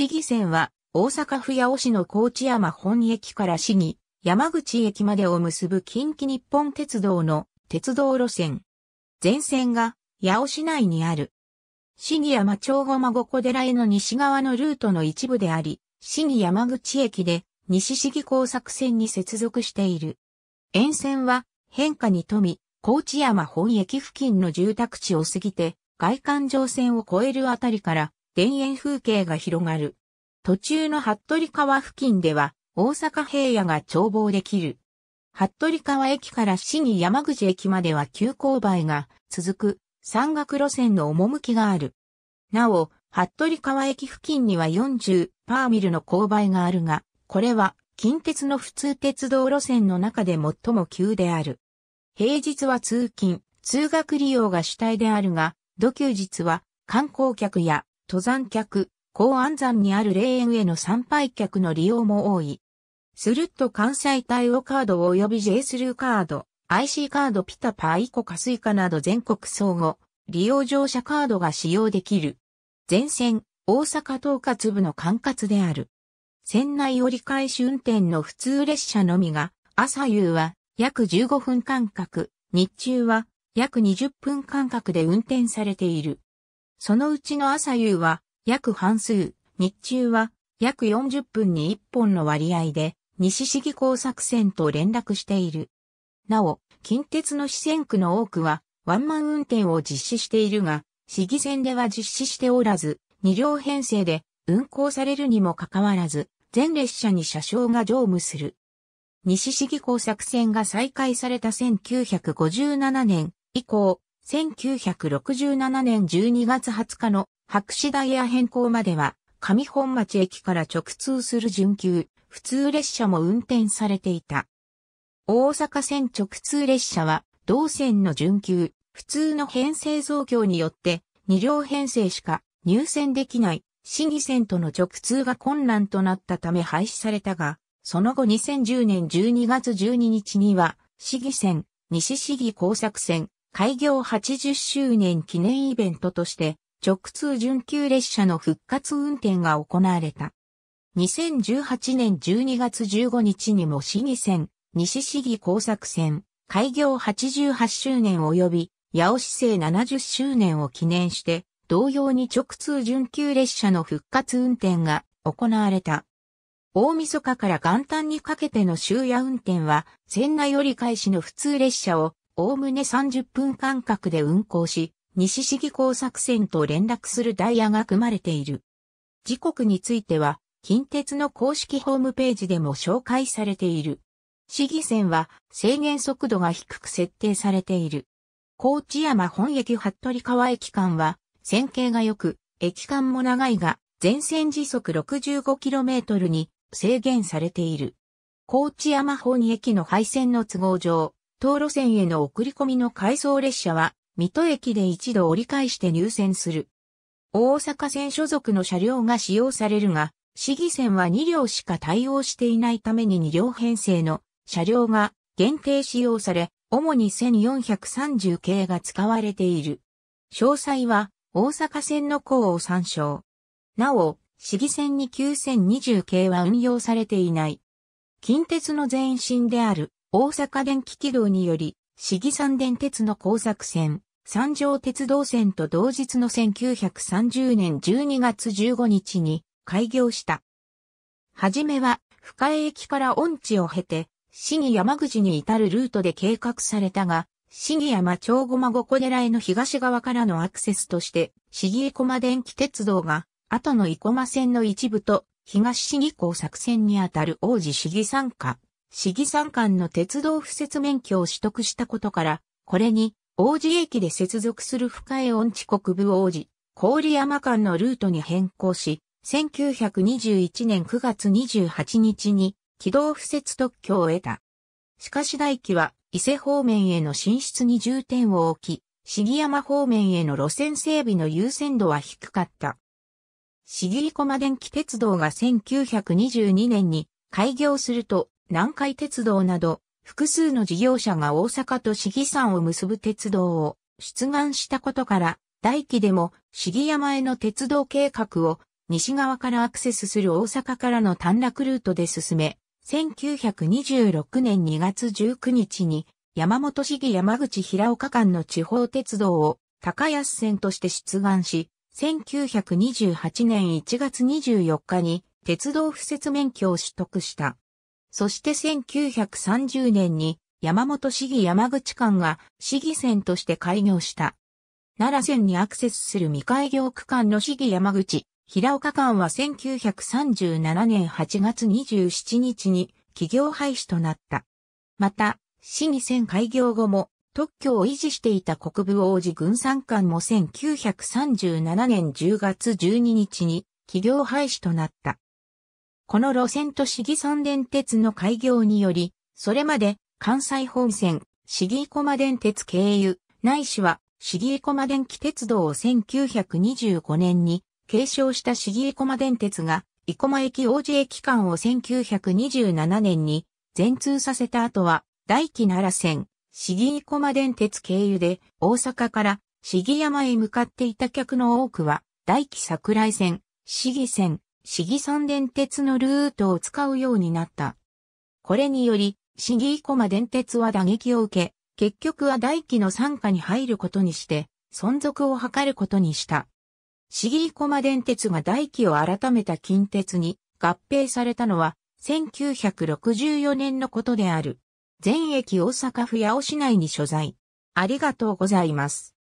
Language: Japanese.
市議線は大阪府八尾市の高知山本駅から市議山口駅までを結ぶ近畿日本鉄道の鉄道路線。全線が八尾市内にある。市議山町後孫小寺への西側のルートの一部であり、市議山口駅で西市議工作線に接続している。沿線は変化に富み、高知山本駅付近の住宅地を過ぎて、外環状線を越えるあたりから田園風景が広がる。途中の服部川付近では、大阪平野が眺望できる。服部川駅から市に山口駅までは急勾配が続く山岳路線の趣がある。なお、服部川駅付近には40パーミルの勾配があるが、これは近鉄の普通鉄道路線の中で最も急である。平日は通勤、通学利用が主体であるが、土休日は観光客や登山客、高安山にある霊園への参拝客の利用も多い。スルッと関西対応カード及び J スルーカード、IC カードピタパーイコカスイカなど全国相互、利用乗車カードが使用できる。全線、大阪統括部の管轄である。船内折り返し運転の普通列車のみが、朝夕は約15分間隔、日中は約20分間隔で運転されている。そのうちの朝夕は約半数、日中は約40分に1本の割合で西市議工作線と連絡している。なお、近鉄の四川区の多くはワンマン運転を実施しているが、市議線では実施しておらず、2両編成で運行されるにもかかわらず、全列車に車掌が乗務する。西市議工作線が再開された1957年以降、1967年12月20日の白紙ダイヤ変更までは、上本町駅から直通する準急、普通列車も運転されていた。大阪線直通列車は、同線の準急、普通の編成増強によって、2両編成しか入線できない、市議線との直通が困難となったため廃止されたが、その後2010年12月12日には、市議線、西市議工作線、開業80周年記念イベントとして、直通準急列車の復活運転が行われた。2018年12月15日にも市議線、西市議工作線、開業88周年及び、八尾市政70周年を記念して、同様に直通準急列車の復活運転が行われた。大晦日から元旦にかけての終夜運転は、仙内折り返しの普通列車をおおむね30分間隔で運行し、西市議港作戦と連絡するダイヤが組まれている。時刻については、近鉄の公式ホームページでも紹介されている。市議線は制限速度が低く設定されている。高知山本駅服部川駅間は、線形が良く、駅間も長いが、全線時速 65km に制限されている。高知山本駅の廃線の都合上、東路線への送り込みの回送列車は、水戸駅で一度折り返して入線する。大阪線所属の車両が使用されるが、市議線は2両しか対応していないために2両編成の車両が限定使用され、主に1430系が使われている。詳細は大阪線の項を参照。なお、市議線に9020系は運用されていない。近鉄の前身である大阪電気軌道により、市議山電鉄の工作線、三条鉄道線と同日の1930年12月15日に開業した。はじめは、深江駅から温地を経て、市議山口に至るルートで計画されたが、市議山町ごまごこ寺への東側からのアクセスとして、市議駒電気鉄道が、後の生駒線の一部と、東市議工作線にあたる王子市議参加。市議参観の鉄道敷設免許を取得したことから、これに、王子駅で接続する深江温地国部王子、郡山間のルートに変更し、1921年9月28日に、軌道敷設特許を得た。しかし大輝は、伊勢方面への進出に重点を置き、市議山方面への路線整備の優先度は低かった。市議駒電気鉄道が1922年に開業すると、南海鉄道など、複数の事業者が大阪と市議山を結ぶ鉄道を出願したことから、大気でも市議山への鉄道計画を西側からアクセスする大阪からの短絡ルートで進め、1926年2月19日に山本市議山口平岡間の地方鉄道を高安線として出願し、1928年1月24日に鉄道敷設免許を取得した。そして1930年に山本市議山口間が市議線として開業した。奈良線にアクセスする未開業区間の市議山口、平岡間は1937年8月27日に企業廃止となった。また、市議線開業後も特許を維持していた国部王子軍産館も1937年10月12日に企業廃止となった。この路線と市議三電鉄の開業により、それまで関西本線、市議駒電鉄経由、ないしは市議駒電気鉄道を1925年に継承した市議駒電鉄が、生駒駅王子駅間を1927年に全通させた後は、大気奈良線、市議駒電鉄経由で大阪から市議山へ向かっていた客の多くは、大気桜井線、市議線、市議三電鉄のルートを使うようになった。これにより、市議駒電鉄は打撃を受け、結局は大気の傘下に入ることにして、存続を図ることにした。市議駒電鉄が大気を改めた近鉄に合併されたのは、1964年のことである。全駅大阪府八尾市内に所在。ありがとうございます。